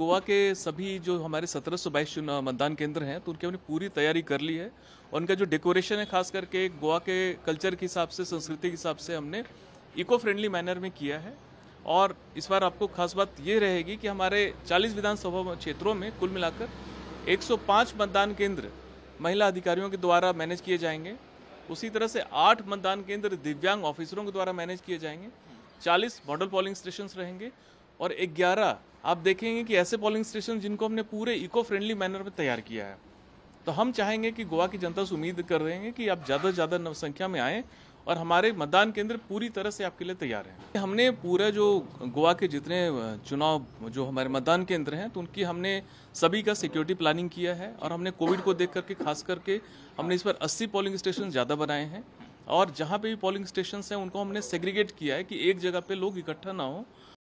गोवा के सभी जो हमारे सत्रह सौ बाईस मतदान केंद्र हैं तो उनकी हमने पूरी तैयारी कर ली है और उनका जो डेकोरेशन है खास करके गोवा के कल्चर के हिसाब से संस्कृति के हिसाब से हमने इको फ्रेंडली मैनर में किया है और इस बार आपको खास बात ये रहेगी कि हमारे 40 विधानसभा क्षेत्रों में कुल मिलाकर 105 मतदान केंद्र महिला अधिकारियों के द्वारा मैनेज किए जाएंगे उसी तरह से आठ मतदान केंद्र दिव्यांग ऑफिसरों के द्वारा मैनेज किए जाएंगे 40 मॉडल पोलिंग स्टेशन रहेंगे और आप देखेंगे कि ऐसे पोलिंग स्टेशन जिनको हमने पूरे इको फ्रेंडली मैनर में तैयार किया है तो हम चाहेंगे कि गोवा की जनता से उम्मीद कर रहे हैं कि आप ज़्यादा से ज़्यादा नवसंख्या में आएँ और हमारे मतदान केंद्र पूरी तरह से आपके लिए तैयार हैं हमने पूरा जो गोवा के जितने चुनाव जो हमारे मतदान केंद्र हैं तो उनकी हमने सभी का सिक्योरिटी प्लानिंग किया है और हमने कोविड को देख करके खास करके हमने इस पर 80 पोलिंग स्टेशन ज़्यादा बनाए हैं और जहाँ पे भी पोलिंग स्टेशन हैं उनको हमने सेग्रीगेट किया है कि एक जगह पे लोग इकट्ठा ना हो